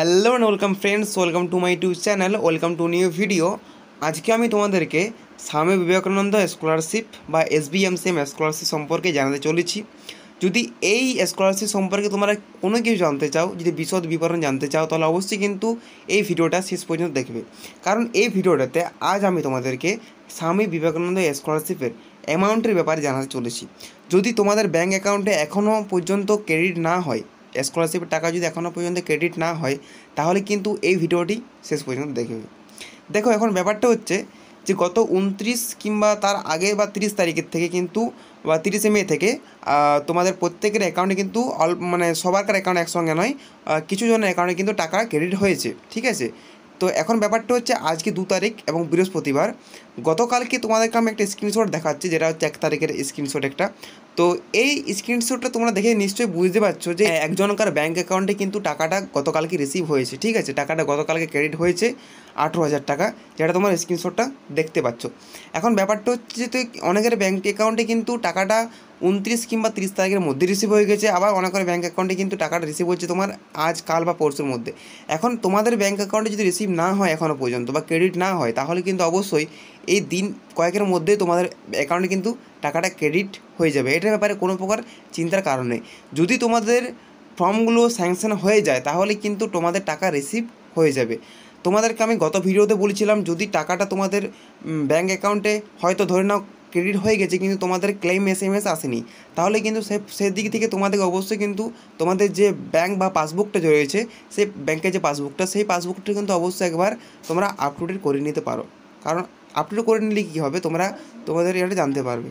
Hello and welcome friends welcome to my YouTube channel welcome to new video আজকে আমি তোমাদেরকে Swami Vivekananda scholarship বা S B M SBMCM scholarship সম্পর্কে জানাতে চলেছি যদি এই স্কলারশিপ সম্পর্কে তোমরা কোনো কিছু জানতে চাও যদি বিশদ বিবরণ জানতে চাও তাহলে অবশ্যই কিন্তু এই ভিডিওটা শেষ পর্যন্ত দেখবে কারণ এই ভিডিওটাতে আজ আমি তোমাদেরকে স্বামী বিবেকানন্দ স্কলারশিপের অ্যামাউন্টের ব্যাপারে জানাতে চলেছি যদি তোমাদের ব্যাঙ্ক অ্যাকাউন্টে এখনও পর্যন্ত ক্রেডিট না হয় স্কলারশিপের টাকা যদি এখনও পর্যন্ত ক্রেডিট না হয় তাহলে কিন্তু এই ভিডিওটি শেষ পর্যন্ত দেখবে দেখো এখন ব্যাপারটা হচ্ছে যে গত উনত্রিশ কিংবা তার আগে বা তিরিশ তারিখের থেকে কিন্তু বা তিরিশে মে থেকে তোমাদের প্রত্যেকের অ্যাকাউন্টে কিন্তু অল মানে সবারকার অ্যাকাউন্ট একসঙ্গে নয় কিছু জনের অ্যাকাউন্টে কিন্তু টাকা ক্রেডিট হয়েছে ঠিক আছে তো এখন ব্যাপারটা হচ্ছে আজকে দু তারিখ এবং বৃহস্পতিবার গতকালকে তোমাদেরকে আমি একটা স্ক্রিনশট দেখাচ্ছি যেটা হচ্ছে এক তারিখের স্ক্রিনশট একটা তো এই স্ক্রিনশটটা তোমরা দেখে নিশ্চয়ই বুঝতে পারছো যে হ্যাঁ। একজনকার ব্যাঙ্ক অ্যাকাউন্টে কিন্তু টাকাটা গতকালকে রিসিভ হয়েছে ঠিক আছে টাকাটা গতকালকে ক্রেডিট হয়েছে আঠেরো হাজার টাকা যেটা তোমার স্ক্রিনশটটা দেখতে পাচ্ছ এখন ব্যাপারটা হচ্ছে যে অনেকের ব্যাঙ্ক অ্যাকাউন্টে কিন্তু টাকাটা উনত্রিশ কিংবা তিরিশ তারিখের মধ্যে রিসিভ হয়ে গেছে আবার অনেক করে ব্যাঙ্ক অ্যাকাউন্টে কিন্তু টাকাটা রিসিভ হচ্ছে তোমার আজ কাল বা পরশুর মধ্যে এখন তোমাদের ব্যাঙ্ক অ্যাকাউন্টে যদি রিসিভ না হয় এখনও পর্যন্ত বা ক্রেডিট না হয় তাহলে কিন্তু অবশ্যই এই দিন কয়েকের মধ্যে তোমাদের অ্যাকাউন্টে কিন্তু টাকাটা ক্রেডিট হয়ে যাবে এটার ব্যাপারে কোনো প্রকার চিন্তার কারণে যদি তোমাদের ফর্মগুলো স্যাংশন হয়ে যায় তাহলে কিন্তু তোমাদের টাকা রিসিভ হয়ে যাবে তোমাদেরকে আমি গত ভিডিওতে বলেছিলাম যদি টাকাটা তোমাদের ব্যাঙ্ক অ্যাকাউন্টে হয়তো ধরে নাও ক্রেডিট হয়ে গেছে কিন্তু তোমাদের ক্লেম এস এম এস আসেনি তাহলে কিন্তু সে সেদিক থেকে তোমাদেরকে অবশ্যই কিন্তু তোমাদের যে ব্যাংক বা পাসবুকটা রয়েছে সেই ব্যাংকের যে পাসবুকটা সেই পাসবুকটা কিন্তু অবশ্যই একবার তোমরা আপ টু ডেট করে নিতে পারো কারণ আপলোড করে নিলে কী হবে তোমরা তোমাদের এটা জানতে পারবে